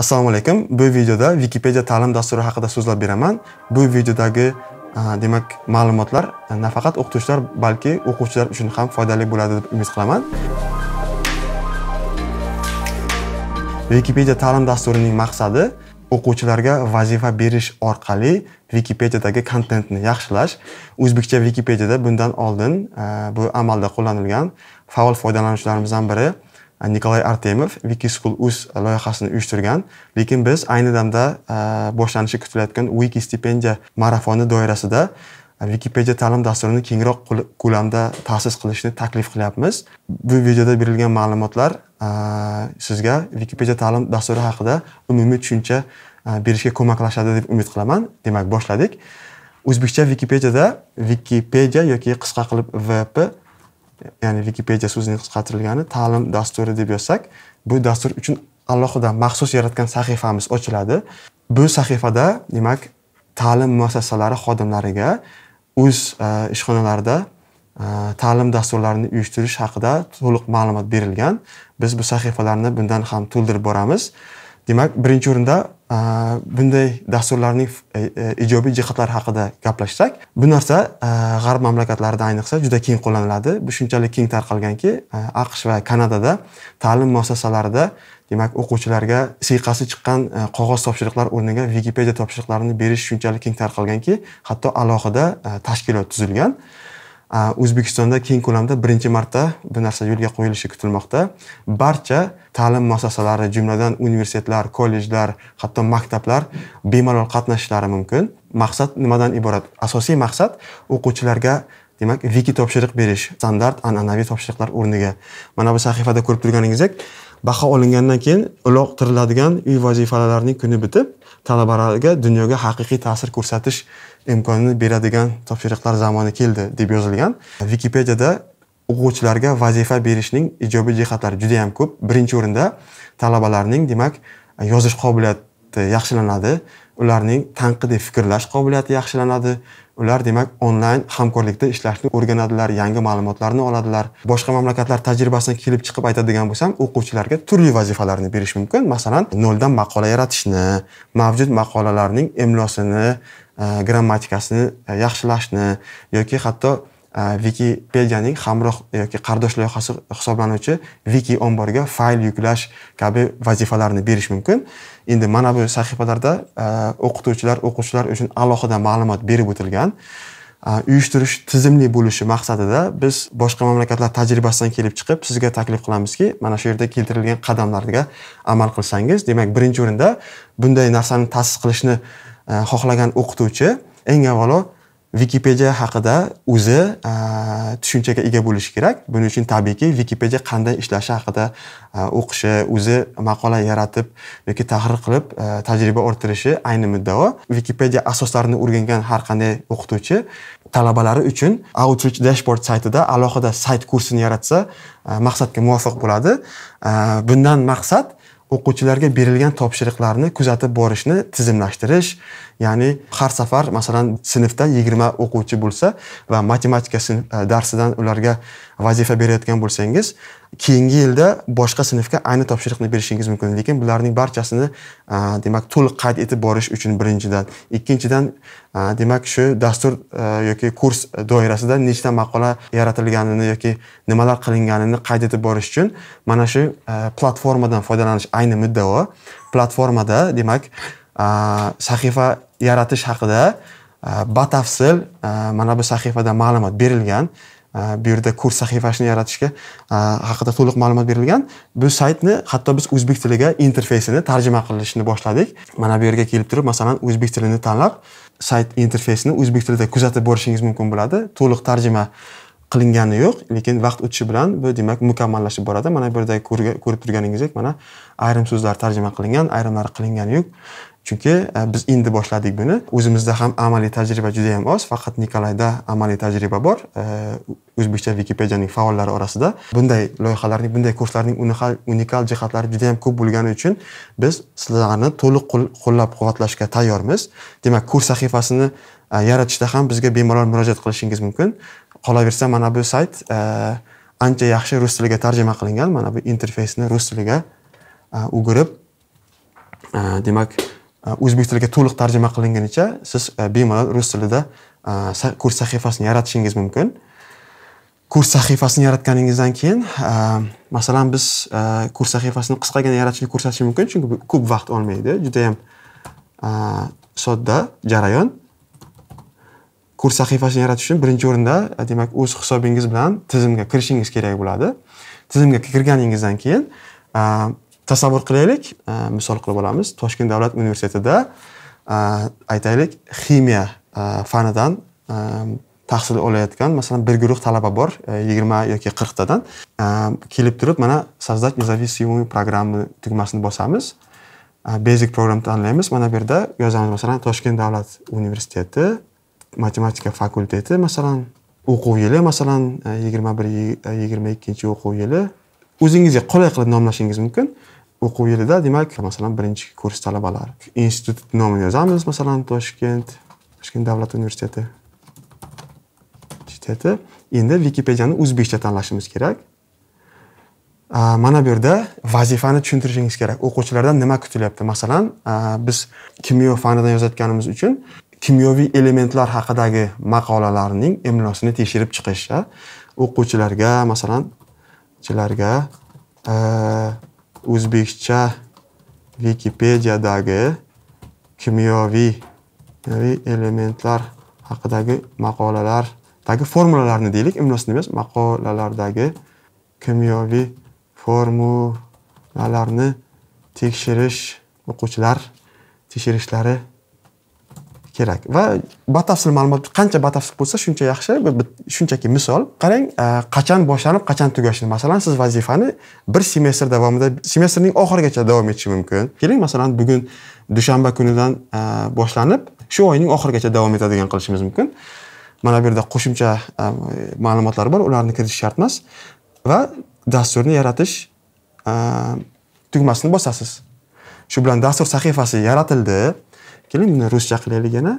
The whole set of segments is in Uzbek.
assalomu alaykum bu videoda wikipedia ta'lim dasturi haqida so'zlab beraman bu videodagi demak ma'lumotlar nafaqat o'qituvchilar balki o'quvchilar uchun ham foydali bo'ladi deb umid qilaman wikipedia ta'lim dasturining maqsadi o'quvchilarga vazifa berish orqali wikipediyadagi kontentni yaxshilash o'zbekcha wikipediyada bundan oldin bu amalda qo'llanilgan faol foydalanuvchilarimizdan biri nikolay artemov wikischool uz loyihasini uyushtirgan lekin biz ayni damda э, boshlanishi kutilayotgan wiki stipendiya marafoni doirasida э, wikipedia ta'lim dasturini kengroq ko'lamda ta'sis qilishni taklif qilyapmiz bu videoda berilgan ma'lumotlar э, sizga wikipedia ta'lim dasturi haqida umumiy tushuncha berishga ko'maklashadi deb umid qilaman demak boshladik o'zbekcha wikipediada wikipedia yoki qisqa qilib vp ya'ni Wikipedia so'zining qisqartirilgani ta'lim dasturi deb yozsak, bu dastur uchun alohida maxsus yaratgan sahifamiz ochiladi. Bu sahifada demak ta'lim muassasalari xodimlariga o'z e, ishxonalarida e, ta'lim dasturlarini uyushtirish haqida to'liq ma'lumot berilgan. Biz bu sahifalarni bundan ham to'ldirib boramiz. Demak, birinchi o'rinda bunday dasturlarning e, e, ijobiy jihatlari haqida gaplashsak bu narsa e, g'arb mamlakatlarida ayniqsa juda keng qo'llaniladi bu shunchalik keng tarqalganki aqsh va kanadada ta'lim muassasalarida demak o'quvchilarga siyqasi chiqqan qog'oz topshiriqlar o'rniga wikipedia topshiriqlarini berish shunchalik keng tarqalganki hatto alohida tashkilot tuzilgan o'zbekistonda keng ko'lamda birinchi marta bu narsa yo'lga qo'yilishi kutilmoqda barcha ta'lim muassasalari jumladan universitetlar kollejlar hatto maktablar bemalol qatnashishlari mumkin maqsad nimadan iborat asosiy maqsad o'quvchilarga demak viki topshiriq berish standart an'anaviy topshiriqlar o'rniga mana bu sahifada ko'rib turganingizdek baho olingandan keyin uloqtiriladigan uy vazifalarining kuni bitib talabalarga dunyoga haqiqiy ta'sir ko'rsatish imkonini beradigan topshiriqlar zamoni keldi deb yozilgan vikipediyada o'quvchilarga vazifa berishning ijobiy jihatlari juda yam ko'p birinchi o'rinda talabalarning demak yozish qobiliyati yaxshilanadi ularning tanqidiy fikrlash qobiliyati yaxshilanadi ular demak onlayn hamkorlikda ishlashni o'rganadilar yangi ma'lumotlarni oladilar boshqa mamlakatlar tajribasidan kelib chiqib aytadigan bo'lsam o'quvchilarga turli vazifalarni berish mumkin masalan noldan maqola yaratishni mavjud maqolalarning imlosini eh, grammatikasini eh, yaxshilashni yoki hatto wikipediyaning hamroh yoki qardosh loyihasi hisoblanuvchi wiki omborga fayl yuklash kabi vazifalarni berish mumkin endi mana bu sahifalarda э, o'qituvchilar o'quvchilar uchun alohida ma'lumot berib o'tilgan э, uyushtirish tizimli bo'lishi maqsadida biz boshqa mamlakatlar tajribasidan kelib chiqib sizga taklif qilamizki mana shu yerda keltirilgan qadamlarga amal qilsangiz demak birinchi o'rinda bunday narsani ta'sis qilishni э, xohlagan o'qituvchi eng avvalo vikipediya haqida o'zi tushunchaga ega bo'lishi kerak. Buning uchun tabiiyki vikipediya qanday ishlashi haqida o'qishi, o'zi maqola yaratib yoki tahrir qilib tajriba orttirishi ayni muddao. vikipediya asoslarini o'rgangan har qanday o'qituvchi talabalari uchun Outreach dashboard saytida alohida sayt kursini yaratsa maqsadga muvofiq bo'ladi. Bundan maqsad o'quvchilarga berilgan topshiriqlarni kuzatib borishni tizimlashtirish ya'ni har safar masalan sinfda yigirma o'quvchi bo'lsa va matematika e, darsidan ularga vazifa berayotgan bo'lsangiz keyingi yilda boshqa sinfga ayni topshiriqni berishingiz mumkin lekin bularning barchasini e, demak to'liq qayd etib borish uchun birinchidan ikkinchidan demak shu dastur yoki kurs doirasida nechta maqola yaratilganini yoki nimalar qilinganini qayd etib borish uchun mana shu platformadan foydalanish ayni muddao platformada demak sahifa yaratish haqida batafsil mana bu sahifada ma'lumot berilgan Э, bu yerda kurs sahifasini yaratishga э, haqida to'liq ma'lumot berilgan bu saytni hatto biz o'zbek tiliga interfeysini tarjima qilishni boshladik mana bu yerga kelib turib masalan o'zbek tilini tanlab sayt interfeysini o'zbek tilida kuzatib borishingiz mumkin bo'ladi to'liq tarjima qilingani yo'q lekin vaqt o'tishi bilan bu demak mukammallashib boradi mana bu yerda ko'rib turganingizdek mana ayrim so'zlar tarjima qilingan ayrimlari qilingani yo'q chunki e, biz endi boshladik buni o'zimizda ham amaliy tajriba juda yam oz faqat nikolayda amaliy tajriba bor e, o'zbekcha vikipediyaning faollari orasida bunday loyihalarning bunday kurslarning unikal jihatlari juda yam ko'p bo'lgani uchun biz sizlarni to'liq qo'llab quvvatlashga tayyormiz demak kurs sahifasini e, yaratishda ham bizga bemalol murojaat qilishingiz mumkin qolaversa mana bu sayt ancha yaxshi rus tiliga tarjima qilingan mana bu interfeysni rus tiliga o'girib demak Э, o'zbek tiliga to'liq tarjima qilingunicha siz э, bemalol rus tilida э, kurs sahifasini yaratishingiz mumkin kurs sahifasini yaratganingizdan keyin masalan biz kurs sahifasini qisqagina yaratishni ko'rsatishim mumkin chunki bu ko'p vaqt olmaydi judayam sodda jarayon kurs sahifasini yaratish uchun birinchi o'rinda e, demak o'z hisobingiz bilan tizimga kirishingiz kerak bo'ladi tizimga kirganingizdan keyin e, tasavvur qilaylik misol qilib olamiz toshkent davlat universitetida e, aytaylik ximiya e, fanidan e, tahsil olayotgan masalan bir guruh talaba bor yigirma yoki qirqtadan kelib turib mana создать независимую programma tugmasini bosamiz basic program tanlaymiz mana bu yerda yozamiz masalan toshkent davlat universiteti matematika fakulteti masalan o'quv yili masalan yigirma bir yigirma ikkinchi o'quv yili o'zingizga qulay qilib nomlashingiz mumkin o'quv yilida demak masalan birinchi kurs talabalari institut nomini yozamiz masalan toshkent toshkent davlat universiteti universiteti endi wikipediyani o'zbekcha tanlashimiz kerak mana bu yerda vazifani tushuntirishingiz kerak o'quvchilardan nima kutilyapti masalan biz kimyo fanidan yozayotganimiz uchun kimyoviy elementlar haqidagi maqolalarning imlosini tekshirib chiqish o'quvchilarga masalan chilarga o'zbekcha Wikipediyadagi kimyoviy elementlar haqidagi maqolalardagi formulalarni deylik imlosini emas maqolalardagi kimyoviy formulalarni tekshirish o'quvchilar tekshirishlari kerak va batafsil ma'lumot qancha batafsil bo'lsa shuncha yaxshi shunchaki misol qarang e, qachon boshlanib qachon tugashini masalan siz vazifani bir semestr davomida semestrning oxirigacha davom etishi mumkin keling masalan bugun dushanba kunidan e, boshlanib shu oyning oxirigacha davom etadigan qilishimiz mumkin mana bu yerda qo'shimcha e, ma'lumotlar bor ularni kiritish shart emas va dasturni yaratish tugmasini bosasiz shu bilan dastur sahifasi yaratildi keling buni ruscha yana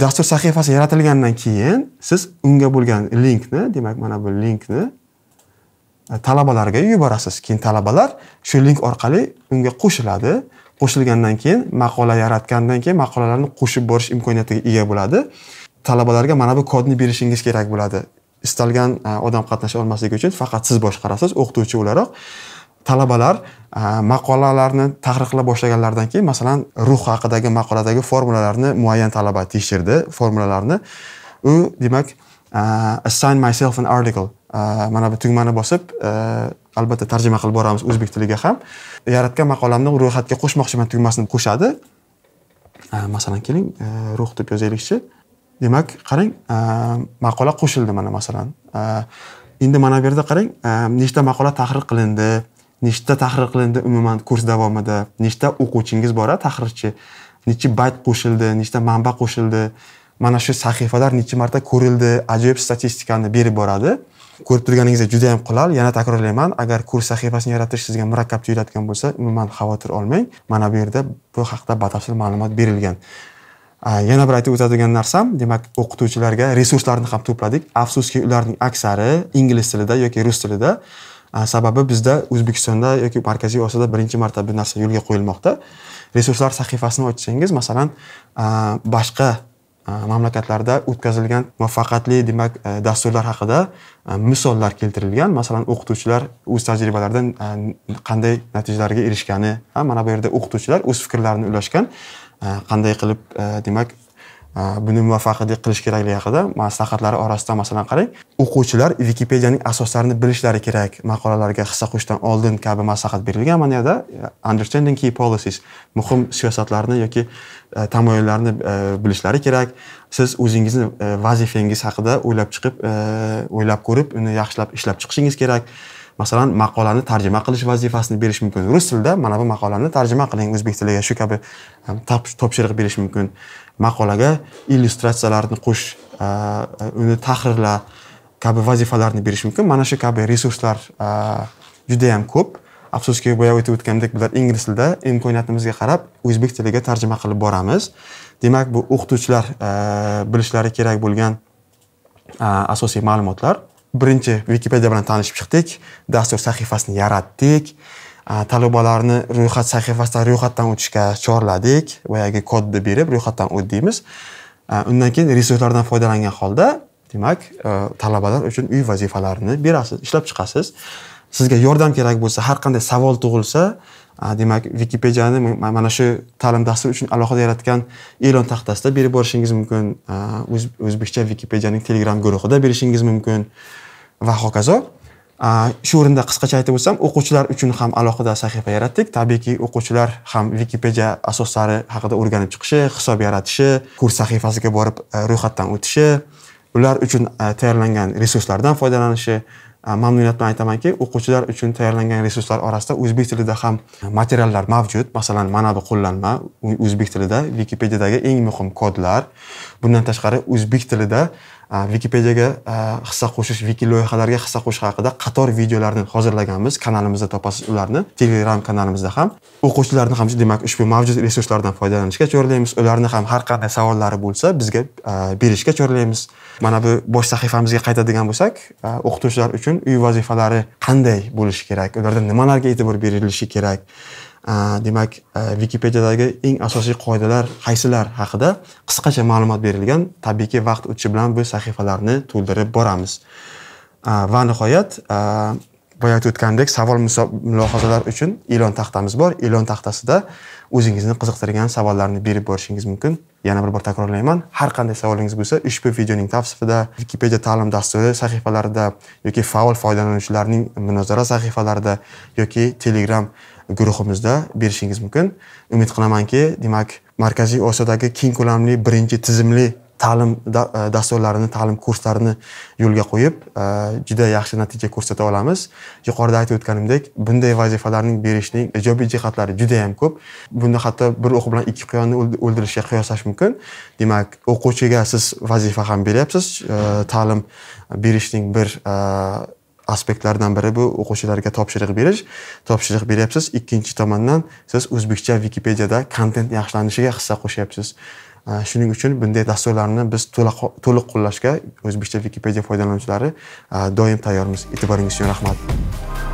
dastur sahifasi yaratilgandan keyin siz unga bo'lgan linkni demak mana bu linkni e, talabalarga yuborasiz keyin talabalar shu link orqali unga qo'shiladi qo'shilgandan keyin maqola yaratgandan keyin maqolalarni qo'shib borish imkoniyatiga ega bo'ladi talabalarga mana bu kodni berishingiz kerak bo'ladi istalgan e, odam qatnasha olmasligi uchun faqat siz boshqarasiz o'qituvchi o'laroq talabalar maqolalarni tahrirlab boshlaganlaridan keyin masalan ruh haqidagi maqoladagi formulalarni muayyan talaba tekshirdi formulalarni u demak assign myself an article mana bu tugmani bosib albatta tarjima qilib boramiz o'zbek tiliga ham yaratgan maqolamni ro'yxatga qo'shmoqchiman tugmasini qo'shadi masalan keling ruh deb yozaylikchi demak qarang maqola qo'shildi mana masalan endi mana bu yerda qarang nechta maqola tahrir qilindi nechta tahrir qilindi umuman kurs davomida nechta o'quvchingiz bor a tahrirchi nechi bayt qo'shildi nechta manba qo'shildi mana shu sahifalar necha marta ko'rildi ajoyib statistikani berib boradi ko'rib turganingizdek juda yam qulay yana takrorlayman agar kurs sahifasini yaratish sizga murakkab tuyuladigan bo'lsa umuman xavotir olmang mana bu yerda bu haqida batafsil ma'lumot berilgan yana bir aytib o'tadigan narsam demak o'qituvchilarga resurslarni ham to'pladik afsuski ularning aksari ingliz tilida yoki rus tilida sababi bizda o'zbekistonda yoki markaziy osiyoda birinchi marta bu narsa yo'lga qo'yilmoqda resurslar sahifasini ochsangiz masalan boshqa mamlakatlarda o'tkazilgan muvaffaqiyatli demak e, dasturlar haqida misollar keltirilgan masalan o'qituvchilar o'z tajribalaridan qanday natijalarga erishgani mana bu yerda o'qituvchilar o'z fikrlarini ulashgan qanday qilib e, demak buni muvaffaqiyatli qilish kerakligi haqida maslahatlari orasidan masalan qarang o'quvchilar vikipediyaning asoslarini bilishlari kerak maqolalarga hissa qo'shishdan oldin kabi maslahat berilgan mana yerda e, understanding key policies muhim siyosatlarni yoki e, tamoyillarni e, bilishlari kerak siz o'zingizni vazifangiz haqida o'ylab chiqib o'ylab ko'rib uni yaxshilab ishlab chiqishingiz kerak masalan maqolani tarjima qilish vazifasini berish mumkin rus tilida mana bu maqolani tarjima qiling o'zbek tiliga shu kabi topshiriq berish mumkin maqolaga illyustratsiyalarni qo'sh uni tahrirla kabi vazifalarni berish mumkin mana shu kabi resurslar judayam ko'p afsuski boya o'tib o'tgandek bular ingliz tilida imkoniyatimizga qarab o'zbek tiliga tarjima qilib boramiz demak bu o'qituvchilar bilishlari kerak bo'lgan asosiy ma'lumotlar birinchi wikipedia bilan tanishib chiqdik dastur sahifasini yaratdik talabalarni ro'yxat sahifasida ro'yxatdan o'tishga chorladik boyagi kodni berib ro'yxatdan o't deymiz undan keyin resurslardan foydalangan holda demak e, talabalar uchun uy vazifalarini berasiz ishlab chiqasiz sizga yordam kerak bo'lsa har qanday savol tug'ilsa demak wikipediyani mana shu ta'lim dasturi uchun alohida yaratgan e'lon taxtasida berib borishingiz mumkin o'zbekcha wikipediyaning telegram guruhida berishingiz mumkin va hokazo shu o'rinda qisqacha aytib o'tsam o'quvchilar uchun ham alohida sahifa yaratdik tabiiyki o'quvchilar ham vikipediya asoslari haqida o'rganib chiqishi hisob yaratishi kurs sahifasiga borib ro'yxatdan o'tishi ular uchun tayyorlangan resurslardan foydalanishi mamnuniyat aytamanki o'quvchilar uchun tayyorlangan resurslar orasida o'zbek tilida ham materiallar mavjud masalan mana bu qo'llanma o'zbek tilida wikipediyadagi eng muhim kodlar bundan tashqari o'zbek tilida vikipediyaga hissa qo'shish viki loyihalarga hissa qo'shish haqida qator videolarni hozirlaganmiz kanalimizda topasiz ularni telegram kanalimizda ham o'quvchilarni ham demak ushbu mavjud resurslardan foydalanishga chorlaymiz ularni ham har qanday savollari bo'lsa bizga berishga chorlaymiz mana bu bosh sahifamizga qaytadigan bo'lsak o'qituvchilar uchun uy vazifalari qanday bo'lishi kerak ularda nimalarga e'tibor berilishi kerak demak wikipediyadagi eng asosiy qoidalar qaysilar haqida qisqacha ma'lumot berilgan tabiiyki vaqt o'tishi bilan bu sahifalarni to'ldirib boramiz va nihoyat boya aytib o'tgandek savol mulohazalar uchun e'lon taxtamiz bor e'lon taxtasida o'zingizni qiziqtirgan savollarni berib borishingiz mumkin yana bir bor takrorlayman har qanday savolingiz bo'lsa ushbu videoning tavsifida wikipediya ta'lim dasturi sahifalarida yoki faol foydalanuvchilarning munozara sahifalarida yoki telegram guruhimizda berishingiz mumkin umid qilamanki demak markaziy osiyodagi keng ko'lamli birinchi tizimli ta'lim e, dasturlarini ta'lim kurslarini yo'lga qo'yib e, juda yaxshi natija ko'rsata olamiz yuqorida aytib o'tganimdek bunday vazifalarning berishning ijobiy jihatlari juda yam ko'p bunda hatto bir o'q bilan ikki quyonni o'ldirishga qiyoslash mumkin demak o'quvchiga siz vazifa ham beryapsiz e, ta'lim berishning bir aspektlardan biri bu o'quvchilarga topshiriq berish topshiriq beryapsiz ikkinchi tomondan siz o'zbekcha wikipediyada kontent yaxshilanishiga hissa qo'shyapsiz shuning uchun bunday dasturlarni biz to'liq qo'llashga o'zbekcha wikipediya foydalanuvchilari doim tayyormiz e'tiboringiz uchun rahmat